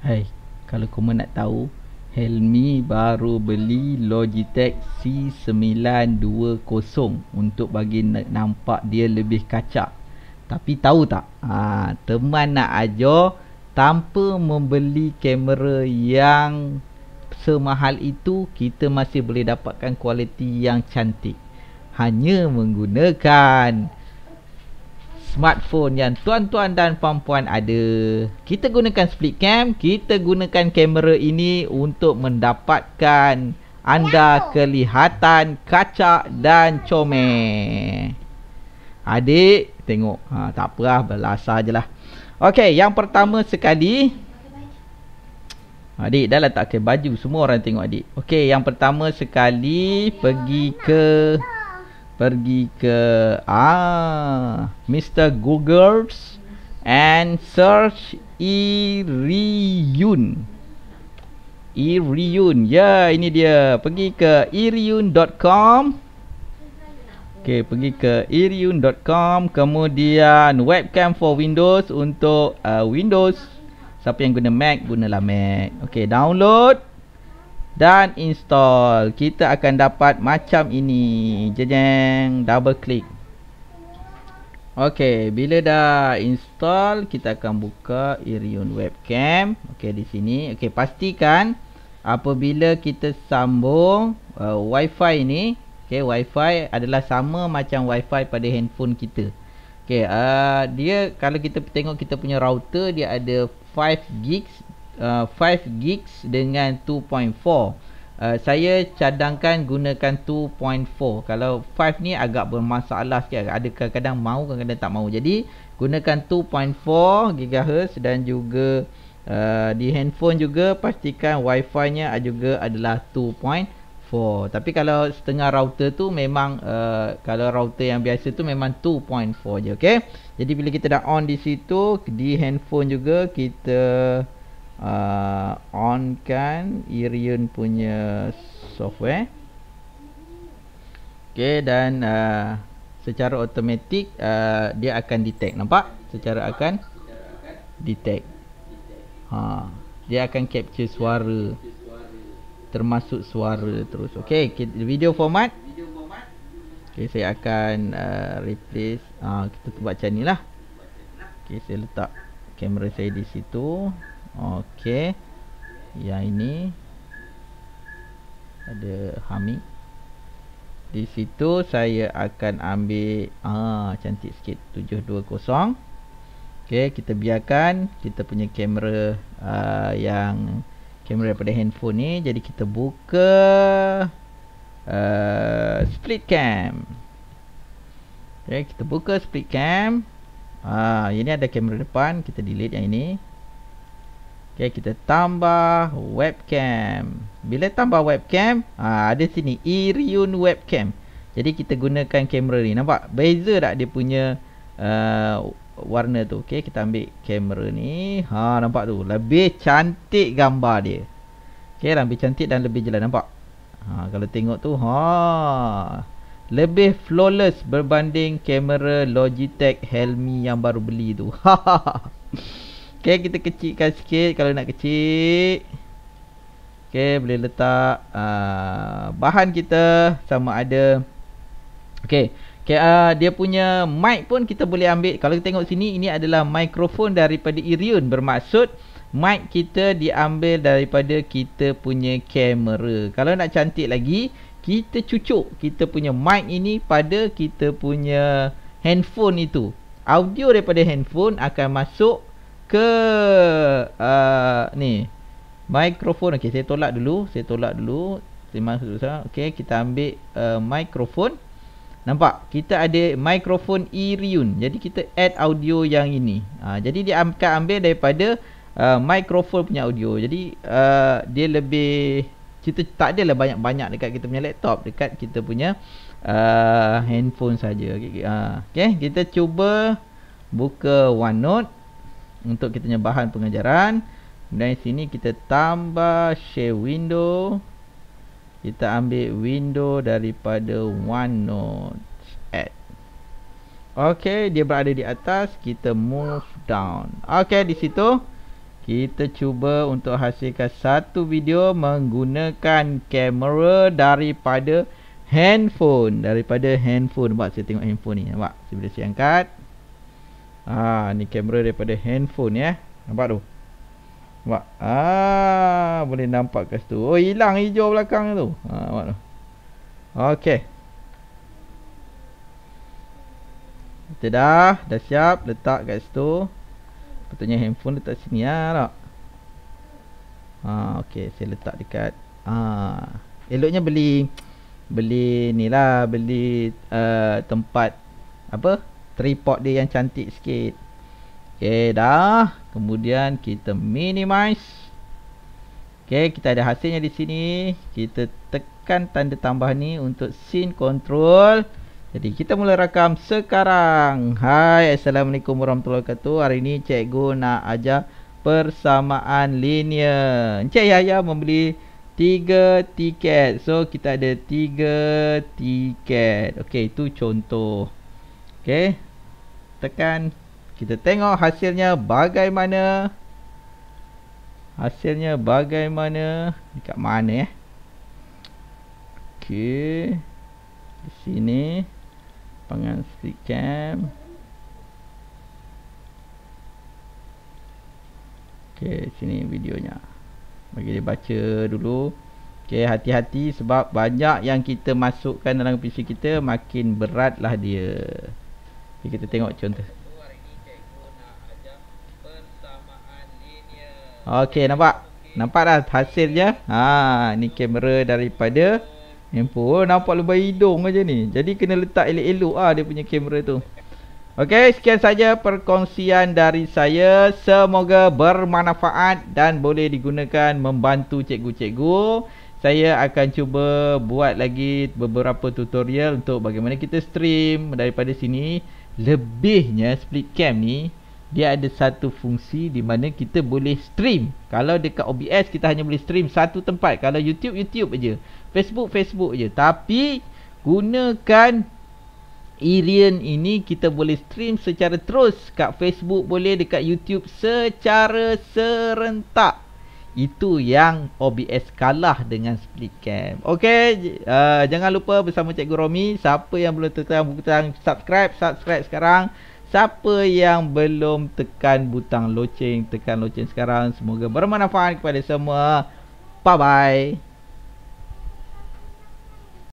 Hey, kalau kamu nak tahu, Helmi baru beli Logitech C920 untuk bagi nampak dia lebih kacak. Tapi tahu tak? Ha, teman nak ajar tanpa membeli kamera yang semahal itu kita masih boleh dapatkan kualiti yang cantik hanya menggunakan smartphone yang tuan-tuan dan puan-puan ada. Kita gunakan split cam, kita gunakan kamera ini untuk mendapatkan anda kelihatan kacak dan comel. Adik, tengok. Ha, tak apalah, belasah je lah. Okey, yang pertama sekali. Adik, dah letak ke baju. Semua orang tengok adik. Okey, yang pertama sekali pergi ke... Nak, pergi ke ah Mr Google's and search Iriyun. Iriyun. Ya, yeah, ini dia. Pergi ke iriyun.com. Okay pergi ke iriyun.com kemudian webcam for Windows untuk uh, Windows. Siapa yang guna Mac, gunalah Mac. Okay download dan install kita akan dapat macam ini jejeng double click okey bila dah install kita akan buka irion webcam okey di sini okey pastikan apabila kita sambung uh, wifi ni okey wifi adalah sama macam wifi pada handphone kita okey uh, dia kalau kita tengok kita punya router dia ada 5 gigs uh, 5 gigs dengan 2.4 Uh, saya cadangkan gunakan 2.4 kalau 5 ni agak bermasalah sikit ada kadang-kadang mau kadang-kadang tak mau jadi gunakan 2.4 gigahertz dan juga uh, di handphone juga pastikan wifi nya juga adalah 2.4 tapi kalau setengah router tu memang uh, kalau router yang biasa tu memang 2.4 je okey jadi bila kita dah on di situ di handphone juga kita uh, on kan Irion punya software ok dan uh, secara automatik uh, dia akan detect nampak secara akan detect ha. dia akan capture suara termasuk suara terus ok video format ok saya akan uh, replace uh, kita buat macam ni lah Okay, saya letak kamera saya di situ Okey. ya ini ada hami. Di situ saya akan ambil ah cantik sikit 720. Okey, kita biarkan kita punya kamera uh, yang kamera pada handphone ni jadi kita buka uh, split cam. Okey, kita buka split cam. Ah, ini ada kamera depan, kita delete yang ini. Okay, kita tambah webcam. Bila tambah webcam, ah, ada sini Irion webcam. Jadi kita gunakan kamera ni. Nampak beza tak dia punya uh, warna tu. Okay, kita ambil kamera ni. Ha, nampak tu. Lebih cantik gambar dia. Okay, lebih cantik dan lebih jelas. Nampak? Ha, kalau tengok tu, ha. Lebih flawless berbanding kamera Logitech Helmi yang baru beli tu. Ha, ha, ha. Okey, kita kecilkan sikit kalau nak kecil. Okey, boleh letak uh, bahan kita sama ada Okey. Okey, uh, dia punya mic pun kita boleh ambil. Kalau kita tengok sini ini adalah mikrofon daripada Irion bermaksud mic kita diambil daripada kita punya kamera. Kalau nak cantik lagi, kita cucuk kita punya mic ini pada kita punya handphone itu. Audio daripada handphone akan masuk ke uh, ni mikrofon okey saya tolak dulu saya tolak dulu terima kasih okey kita ambil uh, mikrofon nampak kita ada mikrofon Irion jadi kita add audio yang ini uh, jadi dia akan ambil daripada uh, mikrofon punya audio jadi uh, dia lebih kita tak adalah banyak-banyak dekat kita punya laptop dekat kita punya uh, handphone saja okey uh, ah, okay. kita cuba buka OneNote untuk kita punya bahan pengajaran. Kemudian sini kita tambah share window. Kita ambil window daripada OneNote add Okey, dia berada di atas, kita move down. Okey, di situ kita cuba untuk hasilkan satu video menggunakan kamera daripada handphone, daripada handphone. Nampak saya tengok handphone ni, nampak. Saya boleh siangkat. Ah, ni kamera daripada handphone ya. Eh. Nampak tu. Nampak. Ah, boleh nampak kat situ. Oh, hilang hijau belakang tu. Ha, ah, nampak tu. Okey. Kita dah dah siap letak kat situ. Patutnya handphone letak sini ah, tak? Ha, ah, okey, saya letak dekat ah. Eloknya beli beli ni lah beli uh, tempat apa tripod dia yang cantik sikit. Okey dah. Kemudian kita minimize. Okey kita ada hasilnya di sini. Kita tekan tanda tambah ni untuk scene control. Jadi kita mula rakam sekarang. Hai assalamualaikum warahmatullahi wabarakatuh. Hari ini cikgu nak ajar persamaan linear. Encik Yahya membeli 3 tiket. So kita ada 3 tiket. Okey itu contoh. Okey tekan kita tengok hasilnya bagaimana hasilnya bagaimana dekat mana eh okey di sini pengen sikam okey sini videonya bagi dia baca dulu Okay, hati-hati sebab banyak yang kita masukkan dalam PC kita makin beratlah dia jadi kita tengok contoh. Okey, nampak? Nampak dah hasilnya. Ha, ni kamera daripada handphone. Oh, nampak lubang hidung aja ni. Jadi kena letak elok-elok ah dia punya kamera tu. Okey, sekian saja perkongsian dari saya. Semoga bermanfaat dan boleh digunakan membantu cikgu-cikgu. Saya akan cuba buat lagi beberapa tutorial untuk bagaimana kita stream daripada sini lebihnya split cam ni dia ada satu fungsi di mana kita boleh stream. Kalau dekat OBS kita hanya boleh stream satu tempat. Kalau YouTube YouTube aja. Facebook Facebook aja. Tapi gunakan Irian ini kita boleh stream secara terus kat Facebook boleh dekat YouTube secara serentak itu yang OBS kalah dengan split cam. Okey, uh, jangan lupa bersama Cikgu Romi, siapa yang belum tekan butang subscribe, subscribe sekarang. Siapa yang belum tekan butang loceng, tekan loceng sekarang. Semoga bermanfaat kepada semua. Bye bye.